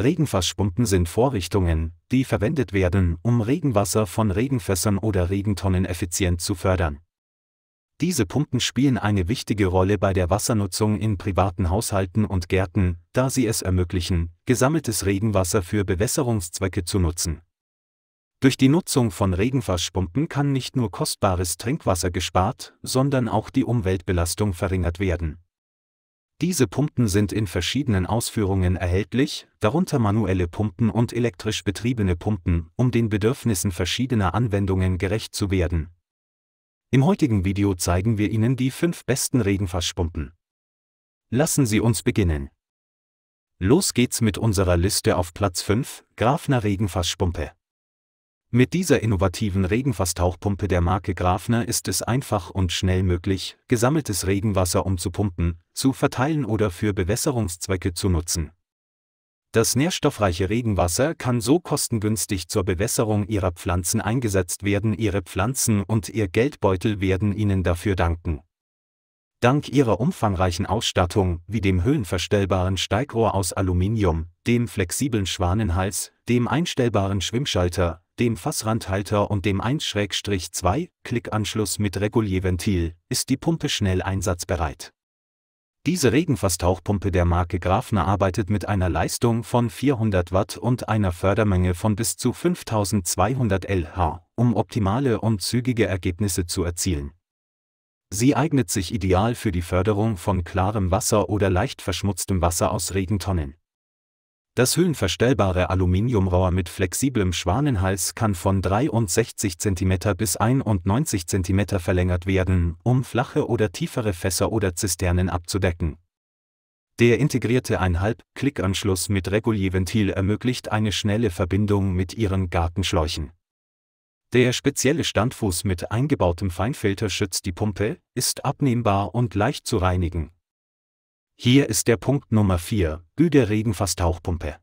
Regenfassspumpen sind Vorrichtungen, die verwendet werden, um Regenwasser von Regenfässern oder Regentonnen effizient zu fördern. Diese Pumpen spielen eine wichtige Rolle bei der Wassernutzung in privaten Haushalten und Gärten, da sie es ermöglichen, gesammeltes Regenwasser für Bewässerungszwecke zu nutzen. Durch die Nutzung von Regenfasspumpen kann nicht nur kostbares Trinkwasser gespart, sondern auch die Umweltbelastung verringert werden diese Pumpen sind in verschiedenen Ausführungen erhältlich, darunter manuelle Pumpen und elektrisch betriebene Pumpen, um den Bedürfnissen verschiedener Anwendungen gerecht zu werden. Im heutigen Video zeigen wir Ihnen die fünf besten Regenfasspumpen. Lassen Sie uns beginnen. Los geht's mit unserer Liste auf Platz 5, Grafner Regenfasspumpe. Mit dieser innovativen Regenfasstauchpumpe der Marke Grafner ist es einfach und schnell möglich, gesammeltes Regenwasser umzupumpen, zu verteilen oder für Bewässerungszwecke zu nutzen. Das nährstoffreiche Regenwasser kann so kostengünstig zur Bewässerung Ihrer Pflanzen eingesetzt werden. Ihre Pflanzen und Ihr Geldbeutel werden Ihnen dafür danken. Dank ihrer umfangreichen Ausstattung, wie dem höhenverstellbaren Steigrohr aus Aluminium, dem flexiblen Schwanenhals, dem einstellbaren Schwimmschalter, dem Fassrandhalter und dem 1-2-Klickanschluss mit Regulierventil, ist die Pumpe schnell einsatzbereit. Diese Regenfasstauchpumpe der Marke Grafner arbeitet mit einer Leistung von 400 Watt und einer Fördermenge von bis zu 5200 LH, um optimale und zügige Ergebnisse zu erzielen. Sie eignet sich ideal für die Förderung von klarem Wasser oder leicht verschmutztem Wasser aus Regentonnen. Das höhenverstellbare Aluminiumrohr mit flexiblem Schwanenhals kann von 63 cm bis 91 cm verlängert werden, um flache oder tiefere Fässer oder Zisternen abzudecken. Der integrierte 1,5-Klick-Anschluss mit Regulierventil ermöglicht eine schnelle Verbindung mit ihren Gartenschläuchen. Der spezielle Standfuß mit eingebautem Feinfilter schützt die Pumpe, ist abnehmbar und leicht zu reinigen hier ist der Punkt Nummer 4, Güder Regenfass Tauchpumpe.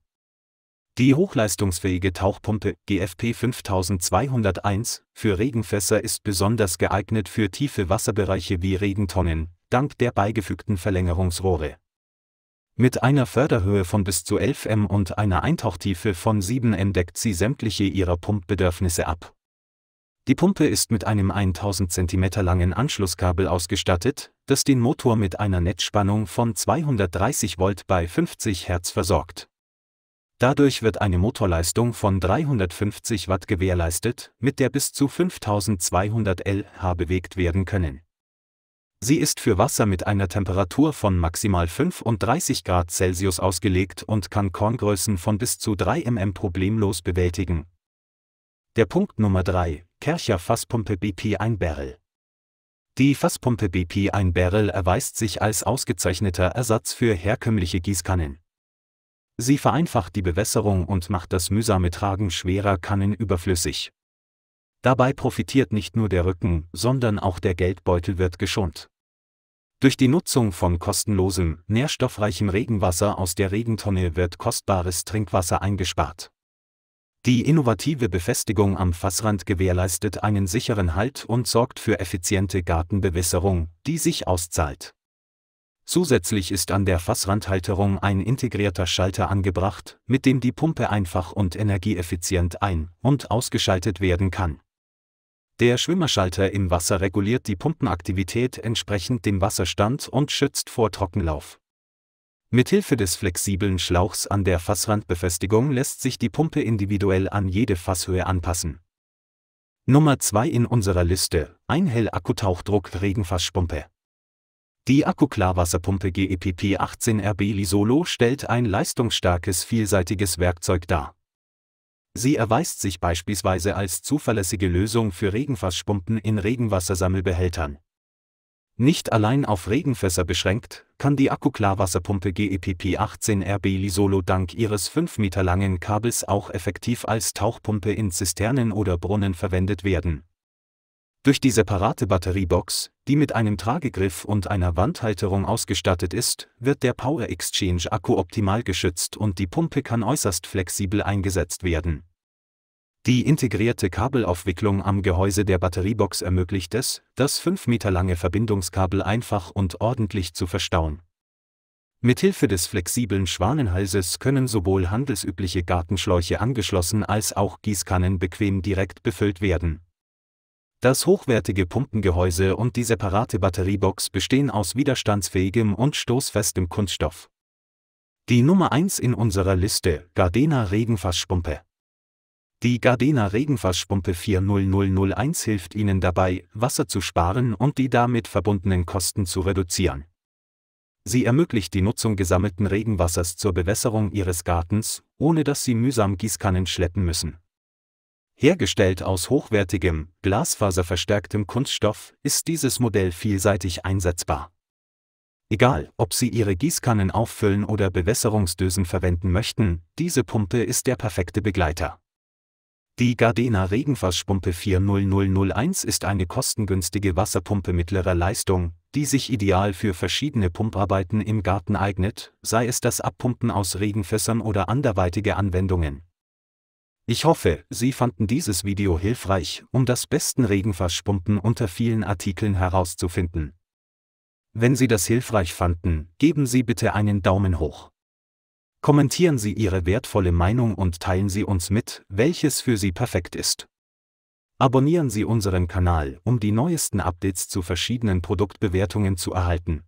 Die hochleistungsfähige Tauchpumpe GFP 5201 für Regenfässer ist besonders geeignet für tiefe Wasserbereiche wie Regentonnen, dank der beigefügten Verlängerungsrohre. Mit einer Förderhöhe von bis zu 11 m und einer Eintauchtiefe von 7 m deckt sie sämtliche ihrer Pumpbedürfnisse ab. Die Pumpe ist mit einem 1000 cm langen Anschlusskabel ausgestattet, das den Motor mit einer Netzspannung von 230 Volt bei 50 Hertz versorgt. Dadurch wird eine Motorleistung von 350 Watt gewährleistet, mit der bis zu 5200 lh bewegt werden können. Sie ist für Wasser mit einer Temperatur von maximal 35 Grad Celsius ausgelegt und kann Korngrößen von bis zu 3 mm problemlos bewältigen. Der Punkt Nummer 3, Kercher Fasspumpe BP 1 Barrel. Die Fasspumpe BP 1 Barrel erweist sich als ausgezeichneter Ersatz für herkömmliche Gießkannen. Sie vereinfacht die Bewässerung und macht das mühsame Tragen schwerer Kannen überflüssig. Dabei profitiert nicht nur der Rücken, sondern auch der Geldbeutel wird geschont. Durch die Nutzung von kostenlosem, nährstoffreichem Regenwasser aus der Regentonne wird kostbares Trinkwasser eingespart. Die innovative Befestigung am Fassrand gewährleistet einen sicheren Halt und sorgt für effiziente Gartenbewässerung, die sich auszahlt. Zusätzlich ist an der Fassrandhalterung ein integrierter Schalter angebracht, mit dem die Pumpe einfach und energieeffizient ein- und ausgeschaltet werden kann. Der Schwimmerschalter im Wasser reguliert die Pumpenaktivität entsprechend dem Wasserstand und schützt vor Trockenlauf. Mithilfe des flexiblen Schlauchs an der Fassrandbefestigung lässt sich die Pumpe individuell an jede Fasshöhe anpassen. Nummer 2 in unserer Liste: Einhell Akkutauchdruck Regenfasspumpe. Die Akkuklarwasserpumpe GEPP 18 RB Lisolo stellt ein leistungsstarkes, vielseitiges Werkzeug dar. Sie erweist sich beispielsweise als zuverlässige Lösung für Regenfasspumpen in Regenwassersammelbehältern. Nicht allein auf Regenfässer beschränkt, kann die Akkuklarwasserpumpe GEPP 18RB Lisolo dank ihres 5 Meter langen Kabels auch effektiv als Tauchpumpe in Zisternen oder Brunnen verwendet werden. Durch die separate Batteriebox, die mit einem Tragegriff und einer Wandhalterung ausgestattet ist, wird der Power Exchange Akku optimal geschützt und die Pumpe kann äußerst flexibel eingesetzt werden. Die integrierte Kabelaufwicklung am Gehäuse der Batteriebox ermöglicht es, das 5 Meter lange Verbindungskabel einfach und ordentlich zu verstauen. Mithilfe des flexiblen Schwanenhalses können sowohl handelsübliche Gartenschläuche angeschlossen als auch Gießkannen bequem direkt befüllt werden. Das hochwertige Pumpengehäuse und die separate Batteriebox bestehen aus widerstandsfähigem und stoßfestem Kunststoff. Die Nummer 1 in unserer Liste, Gardena Regenfassspumpe. Die Gardena Regenfasspumpe 40001 hilft Ihnen dabei, Wasser zu sparen und die damit verbundenen Kosten zu reduzieren. Sie ermöglicht die Nutzung gesammelten Regenwassers zur Bewässerung Ihres Gartens, ohne dass Sie mühsam Gießkannen schleppen müssen. Hergestellt aus hochwertigem, glasfaserverstärktem Kunststoff, ist dieses Modell vielseitig einsetzbar. Egal, ob Sie Ihre Gießkannen auffüllen oder Bewässerungsdösen verwenden möchten, diese Pumpe ist der perfekte Begleiter. Die Gardena Regenfassspumpe 40001 ist eine kostengünstige Wasserpumpe mittlerer Leistung, die sich ideal für verschiedene Pumparbeiten im Garten eignet, sei es das Abpumpen aus Regenfässern oder anderweitige Anwendungen. Ich hoffe, Sie fanden dieses Video hilfreich, um das besten Regenfasspumpen unter vielen Artikeln herauszufinden. Wenn Sie das hilfreich fanden, geben Sie bitte einen Daumen hoch. Kommentieren Sie Ihre wertvolle Meinung und teilen Sie uns mit, welches für Sie perfekt ist. Abonnieren Sie unseren Kanal, um die neuesten Updates zu verschiedenen Produktbewertungen zu erhalten.